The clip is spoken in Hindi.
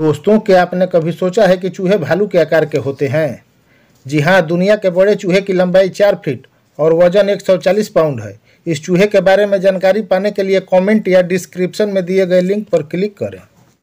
दोस्तों क्या आपने कभी सोचा है कि चूहे भालू के आकार के होते हैं जी हाँ दुनिया के बड़े चूहे की लंबाई चार फीट और वजन 140 पाउंड है इस चूहे के बारे में जानकारी पाने के लिए कमेंट या डिस्क्रिप्शन में दिए गए लिंक पर क्लिक करें